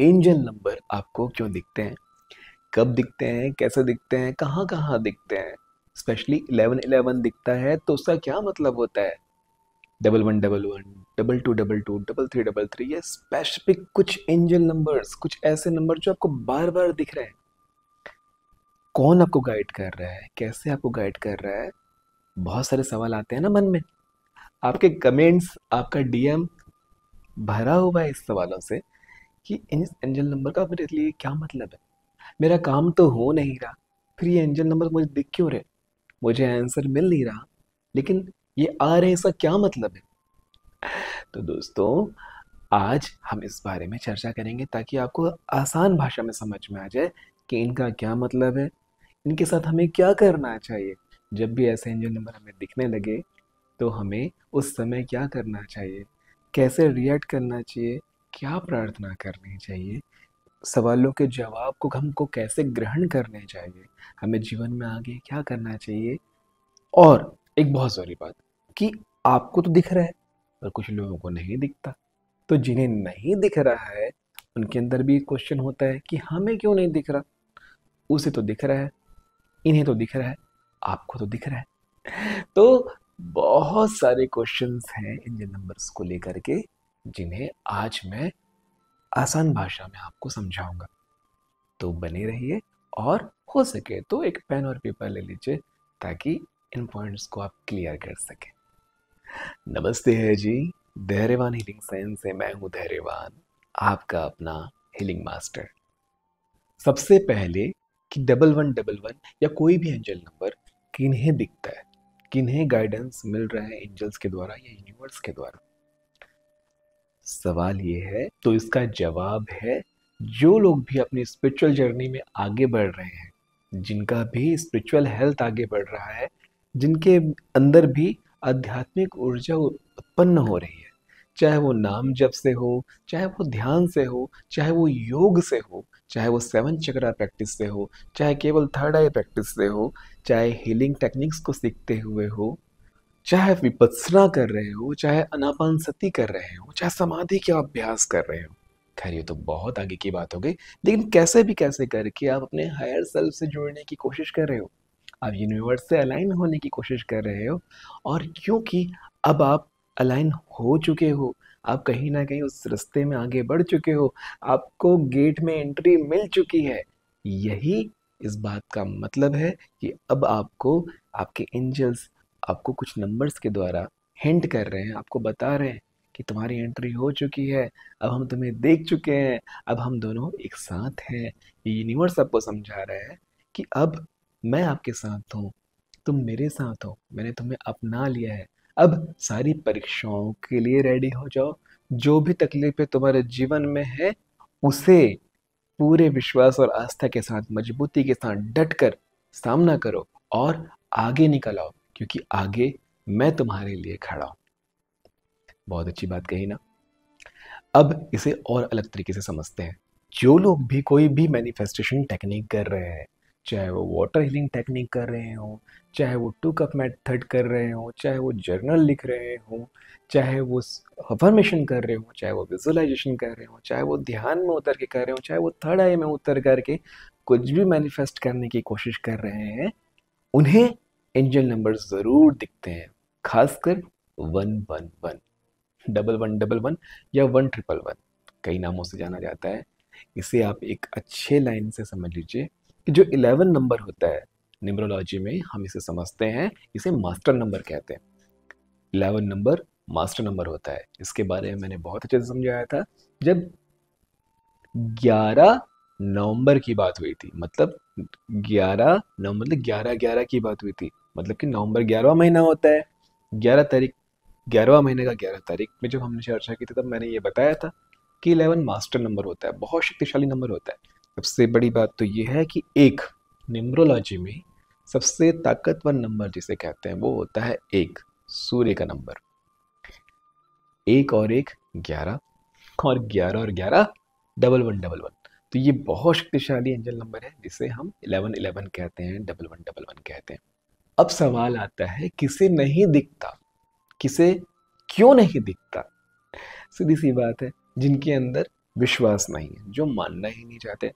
Angel number आपको क्यों दिखते हैं कब दिखते हैं कैसे दिखते हैं कहाँ कहाँ दिखते हैं स्पेशली इलेवन इलेवन दिखता है तो उसका क्या मतलब होता है double one double one double two double two double three double three ये स्पेसिफिक कुछ एंजल नंबर्स कुछ ऐसे नंबर जो आपको बार बार दिख रहे हैं कौन आपको गाइड कर रहा है कैसे आपको गाइड कर रहा है बहुत सारे सवाल आते हैं ना मन में आपके कमेंट्स आपका डीएम भरा हुआ है इस सवालों से कि इस एंजल नंबर का मेरे लिए क्या मतलब है मेरा काम तो हो नहीं रहा फिर ये एंजल नंबर मुझे दिख क्यों रहे मुझे आंसर मिल नहीं रहा लेकिन ये आ रहे इसका क्या मतलब है तो दोस्तों आज हम इस बारे में चर्चा करेंगे ताकि आपको आसान भाषा में समझ में आ जाए कि इनका क्या मतलब है इनके साथ हमें क्या करना चाहिए जब भी ऐसे एंजल नंबर हमें दिखने लगे तो हमें उस समय क्या करना चाहिए कैसे रिएक्ट करना चाहिए क्या प्रार्थना करनी चाहिए सवालों के जवाब को हमको कैसे ग्रहण करने चाहिए हमें जीवन में आगे क्या करना चाहिए और एक बहुत जरूरी बात कि आपको तो दिख रहा है पर कुछ लोगों को नहीं दिखता तो जिन्हें नहीं दिख रहा है उनके अंदर भी क्वेश्चन होता है कि हमें क्यों नहीं दिख रहा उसे तो दिख रहा है इन्हें तो दिख रहा है आपको तो दिख रहा है तो बहुत सारे क्वेश्चंस हैं इन नंबर्स को लेकर के जिन्हें आज मैं आसान भाषा में आपको समझाऊंगा तो बने रहिए और हो सके तो एक पेन और पेपर ले लीजिए ताकि इन पॉइंट्स को आप क्लियर कर सके नमस्ते है जी धैर्यवान हीलिंग साइंस से मैं हूं धैर्यवान आपका अपना हीलिंग मास्टर सबसे पहले कि डबल वन डबल वन या कोई भी एंजल नंबर किन्हें दिखता है किन्हें गाइडेंस मिल रहा है एंजल्स के द्वारा या यूनिवर्स के द्वारा सवाल ये है तो इसका जवाब है जो लोग भी अपनी स्पिरिचुअल जर्नी में आगे बढ़ रहे हैं जिनका भी स्पिरिचुअल हेल्थ आगे बढ़ रहा है जिनके अंदर भी आध्यात्मिक ऊर्जा उत्पन्न हो रही है चाहे वो नाम जप से हो चाहे वो ध्यान से हो चाहे वो योग से हो चाहे वो सेवन चक्रा प्रैक्टिस से हो चाहे केवल थर्ड आई प्रैक्टिस से हो चाहे हीलिंग टेक्निक्स को सीखते हुए हो चाहे आप विपत्सना कर रहे हो चाहे अनापान सती कर रहे हो चाहे समाधि का अभ्यास कर रहे हो खैर ये तो बहुत आगे की बात हो गई लेकिन कैसे भी कैसे करके आप अपने हायर सेल्फ से जुड़ने की कोशिश कर रहे हो आप यूनिवर्स से अलाइन होने की कोशिश कर रहे हो और क्योंकि अब आप अलाइन हो चुके हो आप कहीं ना कहीं उस रास्ते में आगे बढ़ चुके हो आपको गेट में एंट्री मिल चुकी है यही इस बात का मतलब है कि अब आपको आपके एंजल्स आपको कुछ नंबर्स के द्वारा हिंट कर रहे हैं आपको बता रहे हैं कि तुम्हारी एंट्री हो चुकी है अब हम तुम्हें देख चुके हैं अब हम दोनों एक साथ हैं ये यूनिवर्स आपको समझा रहा है कि अब मैं आपके साथ हूँ तुम मेरे साथ हो मैंने तुम्हें अपना लिया है अब सारी परीक्षाओं के लिए रेडी हो जाओ जो भी तकलीफें तुम्हारे जीवन में है उसे पूरे विश्वास और आस्था के साथ मजबूती के साथ डट कर सामना करो और आगे निकल आओ क्योंकि आगे मैं तुम्हारे लिए खड़ा हूं बहुत अच्छी बात कही ना अब इसे और अलग तरीके से समझते हैं जो लोग भी कोई भी मैनिफेस्टेशन टेक्निक कर रहे हैं चाहे वो वाटर हीलिंग टेक्निक कर रहे हों चाहे वो टू कप मेथड कर रहे हों चाहे वो जर्नल लिख रहे हों चाहे वो अफर्मेशन कर रहे हो चाहे वो विजुअलाइजेशन कर रहे हो चाहे वो ध्यान में उतर के कर रहे हों चाहे वो थर्ड आई में उतर करके कुछ भी मैनिफेस्ट करने की कोशिश कर रहे हैं उन्हें एंजल नंबर ज़रूर दिखते हैं खासकर one one one double one double one या वन ट्रिपल वन कई नामों से जाना जाता है इसे आप एक अच्छे लाइन से समझ लीजिए कि जो इलेवन नंबर होता है न्यूमरोलॉजी में हम इसे समझते हैं इसे मास्टर नंबर कहते हैं इलेवन नंबर मास्टर नंबर होता है इसके बारे में मैंने बहुत अच्छे से समझाया था जब ग्यारह नवंबर की बात हुई थी मतलब ग्यारह नवंबर मतलब ग्यारह ग्यारह की बात हुई थी मतलब कि नवंबर ग्यारहवा महीना होता है ग्यारह तारीख ग्यारहवा महीने का ग्यारह तारीख में जब हमने चर्चा की थी तब मैंने ये बताया था कि इलेवन मास्टर नंबर होता है बहुत शक्तिशाली नंबर होता है सबसे बड़ी बात तो ये है कि एक न्यूमरोलॉजी में सबसे ताकतवर नंबर जिसे कहते हैं वो होता है एक सूर्य का नंबर एक और एक ग्यारह और ग्यारह और ग्यारह डबल वन डबल वन तो ये बहुत शक्तिशाली एंजल नंबर है जिसे हम इलेवन इलेवन कहते हैं डबल वन डबल वन अब सवाल आता है किसे नहीं दिखता किसे क्यों नहीं दिखता सीधी सी बात है जिनके अंदर विश्वास नहीं है जो मानना ही नहीं चाहते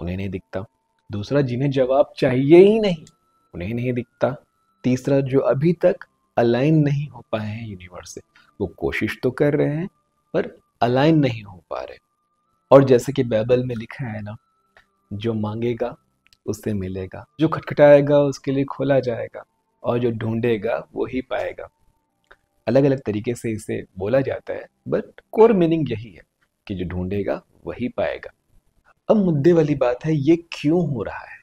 उन्हें नहीं दिखता दूसरा जिन्हें जवाब चाहिए ही नहीं उन्हें नहीं दिखता तीसरा जो अभी तक अलाइन नहीं हो पाए हैं यूनिवर्स से वो कोशिश तो कर रहे हैं पर अलाइन नहीं हो पा रहे और जैसे कि बाइबल में लिखा है ना जो मांगेगा उससे मिलेगा जो खटखटाएगा उसके लिए खोला जाएगा और जो ढूंढेगा वो ही पाएगा अलग अलग तरीके से इसे बोला जाता है बट कोर मीनिंग यही है कि जो ढूंढेगा वही पाएगा अब मुद्दे वाली बात है ये क्यों हो रहा है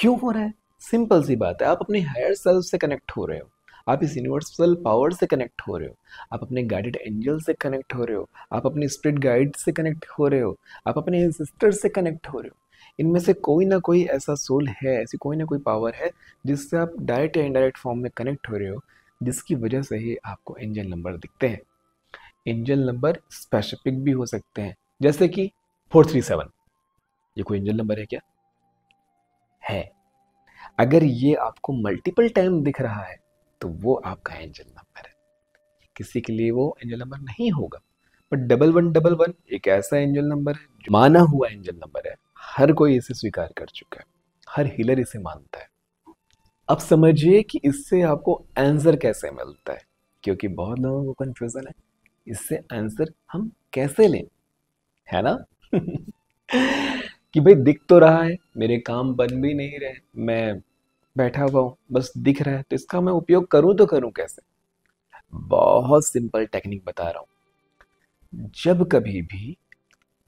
क्यों हो रहा है सिंपल सी बात है आप अपने हायर सेल्फ से कनेक्ट हो रहे हो आप इस यूनिवर्सल पावर से कनेक्ट हो रहे हो आप अपने गाइडेड एंजल से कनेक्ट हो रहे हो आप अपने स्प्रिट गाइड से कनेक्ट हो रहे हो आप अपने सिस्टर से कनेक्ट हो रहे हो इनमें से कोई ना कोई ऐसा सोल है ऐसी कोई ना कोई पावर है जिससे आप डायरेक्ट या इनडायरेक्ट फॉर्म में कनेक्ट हो रहे हो जिसकी वजह से ही आपको एंजल नंबर दिखते हैं एंजल नंबर स्पेसिफिक भी हो सकते हैं जैसे कि फोर थ्री सेवन ये कोई एंजल नंबर है क्या है अगर ये आपको मल्टीपल टाइम दिख रहा है तो वो आपका एंजल नंबर है किसी के लिए वो एंजल नंबर नहीं होगा but double one double one एक ऐसा एंजल नंबर है माना हुआ एंजल नंबर है हर कोई इसे स्वीकार कर चुका है हर हीलर इसे मानता है अब समझिए कि इससे आपको आंसर कैसे मिलता है क्योंकि बहुत लोगों को कंफ्यूजन है इससे आंसर हम कैसे लें है ना कि भाई दिख तो रहा है मेरे काम बन भी नहीं रहे मैं बैठा हुआ हूँ बस दिख रहा है तो इसका मैं उपयोग करूँ तो करूँ कैसे बहुत सिंपल टेक्निक बता रहा हूँ जब कभी भी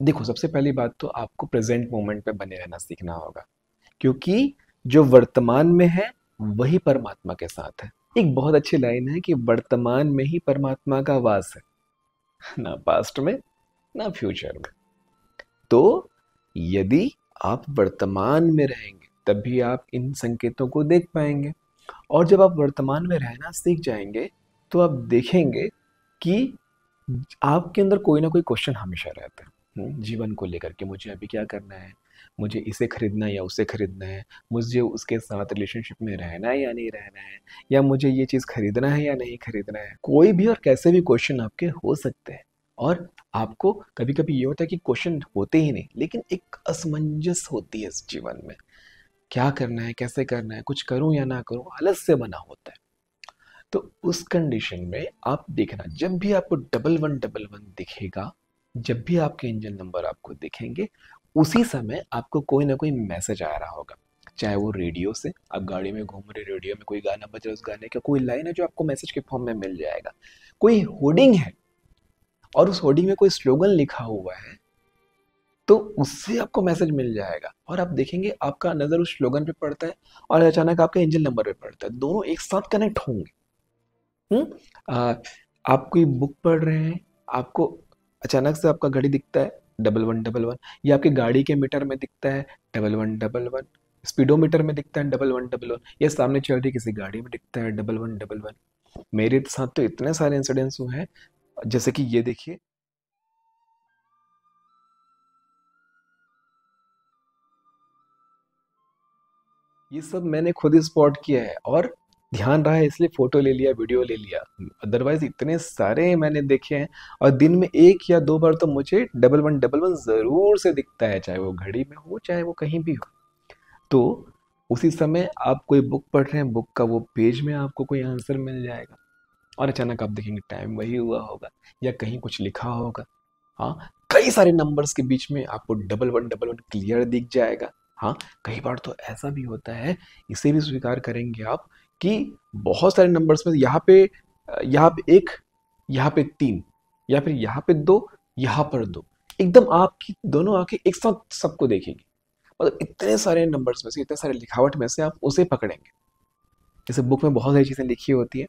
देखो सबसे पहली बात तो आपको प्रेजेंट मोमेंट पे बने रहना सीखना होगा क्योंकि जो वर्तमान में है वही परमात्मा के साथ है एक बहुत अच्छी लाइन है कि वर्तमान में ही परमात्मा का वास है ना पास्ट में ना फ्यूचर में तो यदि आप वर्तमान में रहेंगे तभी आप इन संकेतों को देख पाएंगे और जब आप वर्तमान में रहना सीख जाएंगे तो आप देखेंगे कि आपके अंदर कोई ना कोई क्वेश्चन हमेशा रहता है जीवन को लेकर के मुझे अभी क्या करना है मुझे इसे खरीदना है या उसे खरीदना है मुझे उसके साथ रिलेशनशिप में रहना है या नहीं रहना है या मुझे ये चीज़ खरीदना है या नहीं खरीदना है कोई भी और कैसे भी क्वेश्चन आपके हो सकते हैं और आपको कभी कभी ये होता है कि क्वेश्चन होते ही नहीं लेकिन एक असमंजस होती है इस जीवन में क्या करना है कैसे करना है कुछ करूं या ना करूं से बना होता है तो उस कंडीशन में आप देखना जब भी आपको डबल वन डबल वन दिखेगा जब भी आपके इंजन नंबर आपको दिखेंगे उसी समय आपको कोई ना कोई मैसेज आ रहा होगा चाहे वो रेडियो से आप गाड़ी में घूम रहे रेडियो में कोई गाना बज रहा है उस गाने का कोई लाइन है जो आपको मैसेज के फॉर्म में मिल जाएगा कोई होर्डिंग है और उस होर्डिंग में कोई स्लोगन लिखा हुआ है तो उससे आपको मैसेज मिल जाएगा और आप देखेंगे आपका नज़र उस स्लोगन पे पड़ता है और अचानक आपके इंजन नंबर पे पड़ता है दोनों एक साथ कनेक्ट होंगे हम्म? आप कोई बुक पढ़ रहे हैं आपको अचानक से आपका घड़ी दिखता है डबल वन डबल वन या आपकी गाड़ी के मीटर में दिखता है double one double one speedometer में दिखता है डबल वन डबल वन या सामने चल रही किसी गाड़ी में दिखता है डबल वन डबल वन मेरे साथ तो इतने सारे इंसिडेंट्स हुए हैं जैसे कि ये देखिए ये सब मैंने खुद ही स्पॉट किया है और ध्यान रहा है इसलिए फोटो ले लिया वीडियो ले लिया अदरवाइज इतने सारे मैंने देखे हैं और दिन में एक या दो बार तो मुझे डबल वन डबल वन ज़रूर से दिखता है चाहे वो घड़ी में हो चाहे वो कहीं भी हो तो उसी समय आप कोई बुक पढ़ रहे हैं बुक का वो पेज में आपको कोई आंसर मिल जाएगा और अचानक आप देखेंगे टाइम वही हुआ होगा या कहीं कुछ लिखा होगा हाँ कई सारे नंबर्स के बीच में आपको double one double one clear दिख जाएगा हाँ कई बार तो ऐसा भी होता है इसे भी स्वीकार करेंगे आप कि बहुत सारे नंबर्स में यहाँ पे यहाँ पे एक यहाँ पे तीन या फिर यहाँ पे दो यहाँ पर दो एकदम आपकी दोनों आंखें एक साथ सबको देखेंगे मतलब इतने सारे नंबर्स में से इतने सारे लिखावट में से आप उसे पकड़ेंगे जैसे बुक में बहुत सारी चीज़ें लिखी होती है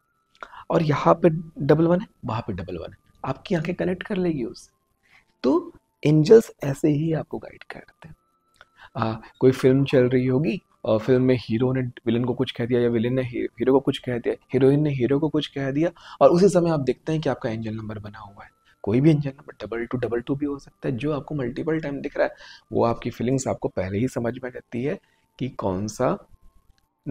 और यहाँ पे डबल वन है वहाँ पे डबल वन है आपकी आंखें कनेक्ट कर लेगी उससे तो एंजल्स ऐसे ही आपको गाइड करते हैं आ, कोई फिल्म चल रही होगी फिल्म में हीरो ने विलन को कुछ कह दिया या विलन ने हीरो को कुछ कह दिया हीरोइन ने हीरो को कुछ कह दिया और उसी समय आप देखते हैं कि आपका एंजल नंबर बना हुआ है कोई भी engine number double two double two भी हो सकता है जो आपको मल्टीपल टाइम दिख रहा है वो आपकी फीलिंग्स आपको पहले ही समझ में रहती है कि कौन सा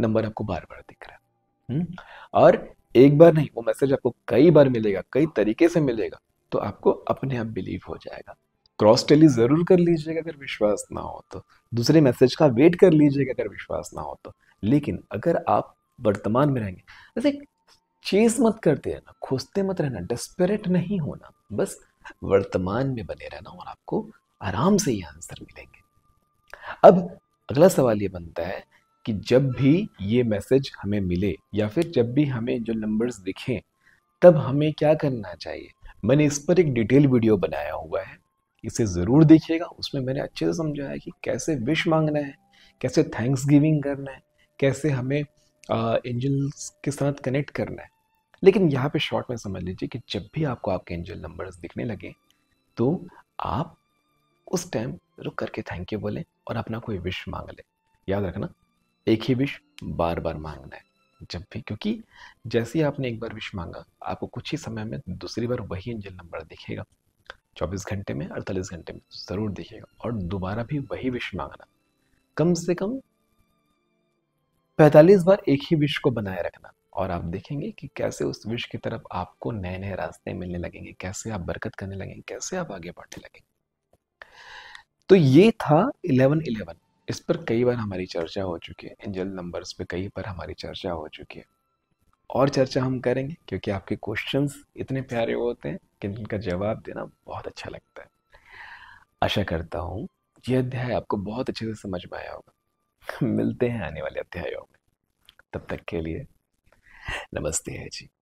नंबर आपको बार बार दिख रहा है हम्म, और एक बार नहीं वो मैसेज आपको कई बार मिलेगा कई तरीके से मिलेगा तो आपको अपने आप बिलीव हो जाएगा क्रॉस टेली ज़रूर कर लीजिएगा अगर विश्वास ना हो तो दूसरे मैसेज का वेट कर लीजिएगा अगर विश्वास ना हो तो लेकिन अगर आप वर्तमान में रहेंगे जैसे चेस मत करते रहना खोजते मत रहना डेस्परेट नहीं होना बस वर्तमान में बने रहना और आपको आराम से ये आंसर मिलेंगे अब अगला सवाल ये बनता है कि जब भी ये मैसेज हमें मिले या फिर जब भी हमें जो नंबर्स दिखें तब हमें क्या करना चाहिए मैंने इस पर एक डिटेल वीडियो बनाया हुआ है इसे ज़रूर देखिएगा उसमें मैंने अच्छे से समझाया कि कैसे विश मांगना है कैसे थैंक्स गिविंग करना है कैसे हमें एंजल्स के साथ कनेक्ट करना है लेकिन यहाँ पे शॉर्ट में समझ लीजिए कि जब भी आपको आपके एंजल नंबर्स दिखने लगे तो आप उस टाइम रुक करके थैंक यू बोलें और अपना कोई विश मांग लें याद रखना एक ही विश बार बार मांगना है जब भी क्योंकि जैसे ही आपने एक बार विश मांगा आपको कुछ ही समय में दूसरी बार वही एंजल नंबर दिखेगा 24 घंटे में 48 घंटे में ज़रूर देखिएगा और दोबारा भी वही विश मांगना कम से कम 45 बार एक ही विश को बनाए रखना और आप देखेंगे कि कैसे उस विश की तरफ आपको नए नए रास्ते मिलने लगेंगे कैसे आप बरकत करने लगेंगे कैसे आप आगे बढ़ने लगेंगे तो ये था इलेवन इलेवन इस पर कई बार हमारी चर्चा हो चुकी है एंजल नंबर्स पे कई बार हमारी चर्चा हो चुकी है और चर्चा हम करेंगे क्योंकि आपके क्वेश्चंस इतने प्यारे होते हैं लेकिन इनका जवाब देना बहुत अच्छा लगता है आशा करता हूँ ये अध्याय आपको बहुत अच्छे से समझ में आया होगा मिलते हैं आने वाले अध्यायों में तब तक के लिए नमस्ते है जी